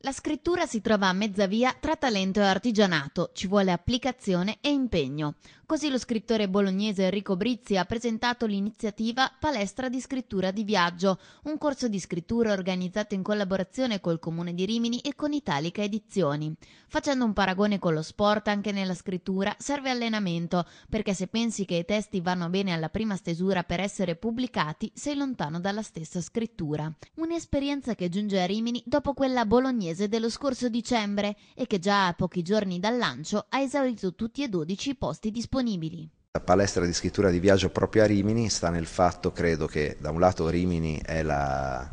La scrittura si trova a mezza via tra talento e artigianato, ci vuole applicazione e impegno. Così lo scrittore bolognese Enrico Brizzi ha presentato l'iniziativa Palestra di scrittura di viaggio, un corso di scrittura organizzato in collaborazione col Comune di Rimini e con Italica Edizioni. Facendo un paragone con lo sport anche nella scrittura serve allenamento, perché se pensi che i testi vanno bene alla prima stesura per essere pubblicati, sei lontano dalla stessa scrittura. Un'esperienza che giunge a Rimini dopo quella bolognese bolognese dello scorso dicembre e che già a pochi giorni dal lancio ha esaurito tutti e 12 i posti disponibili. La palestra di scrittura di viaggio proprio a Rimini sta nel fatto, credo, che da un lato Rimini è la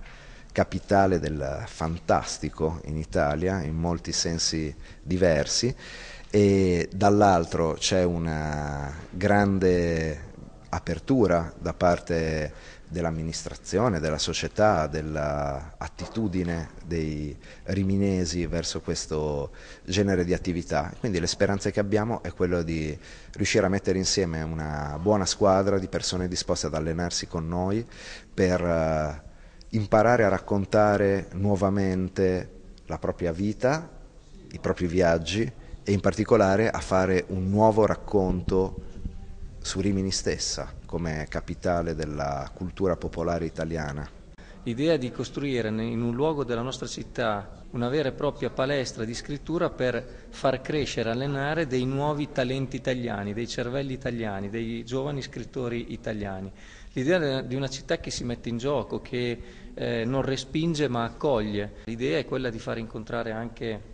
capitale del fantastico in Italia, in molti sensi diversi, e dall'altro c'è una grande apertura da parte dell'amministrazione, della società, dell'attitudine dei riminesi verso questo genere di attività. Quindi le speranze che abbiamo è quello di riuscire a mettere insieme una buona squadra di persone disposte ad allenarsi con noi per eh, imparare a raccontare nuovamente la propria vita, i propri viaggi e in particolare a fare un nuovo racconto su Rimini stessa come capitale della cultura popolare italiana. L'idea di costruire in un luogo della nostra città una vera e propria palestra di scrittura per far crescere, allenare dei nuovi talenti italiani, dei cervelli italiani, dei giovani scrittori italiani. L'idea di una città che si mette in gioco, che eh, non respinge ma accoglie. L'idea è quella di far incontrare anche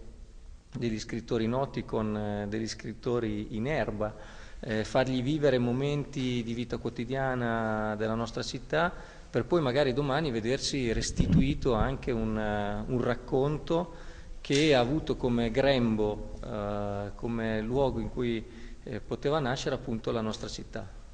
degli scrittori noti con eh, degli scrittori in erba eh, fargli vivere momenti di vita quotidiana della nostra città, per poi magari domani vedersi restituito anche un, uh, un racconto che ha avuto come grembo, uh, come luogo in cui eh, poteva nascere appunto la nostra città.